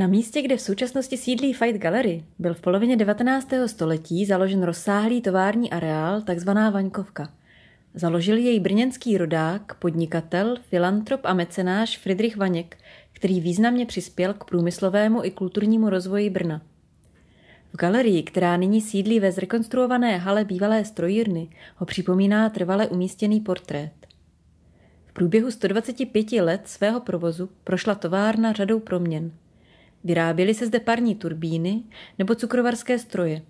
Na místě, kde v současnosti sídlí Fight Gallery, byl v polovině 19. století založen rozsáhlý tovární areál, takzvaná Vaňkovka. Založil jej brněnský rodák, podnikatel, filantrop a mecenáš Friedrich Vaněk, který významně přispěl k průmyslovému i kulturnímu rozvoji Brna. V galerii, která nyní sídlí ve zrekonstruované hale bývalé strojírny, ho připomíná trvale umístěný portrét. V průběhu 125 let svého provozu prošla továrna řadou proměn – Vyráběly se zde parní turbíny nebo cukrovarské stroje.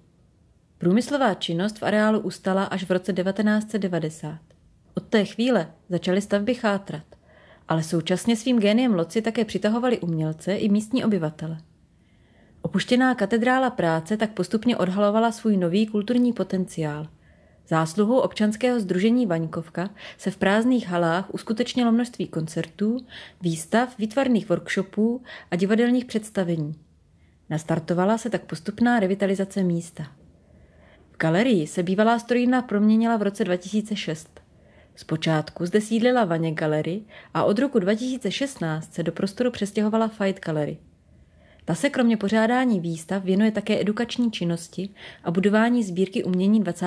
Průmyslová činnost v areálu ustala až v roce 1990. Od té chvíle začaly stavby chátrat, ale současně svým géniem loci také přitahovali umělce i místní obyvatele. Opuštěná katedrála práce tak postupně odhalovala svůj nový kulturní potenciál – Zásluhou občanského združení Vaňkovka se v prázdných halách uskutečnilo množství koncertů, výstav, výtvarných workshopů a divadelních představení. Nastartovala se tak postupná revitalizace místa. V galerii se bývalá strojina proměnila v roce 2006. Zpočátku zde sídlila Vaně galery a od roku 2016 se do prostoru přestěhovala Fight Gallery – ta se kromě pořádání výstav věnuje také edukační činnosti a budování sbírky umění 20.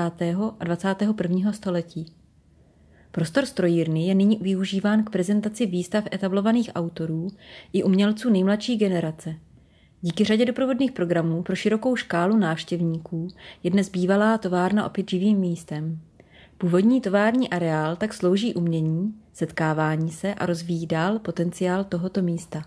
a 21. století. Prostor strojírny je nyní využíván k prezentaci výstav etablovaných autorů i umělců nejmladší generace. Díky řadě doprovodných programů pro širokou škálu návštěvníků je dnes bývalá továrna opět živým místem. Původní tovární areál tak slouží umění, setkávání se a rozvíjí dál potenciál tohoto místa.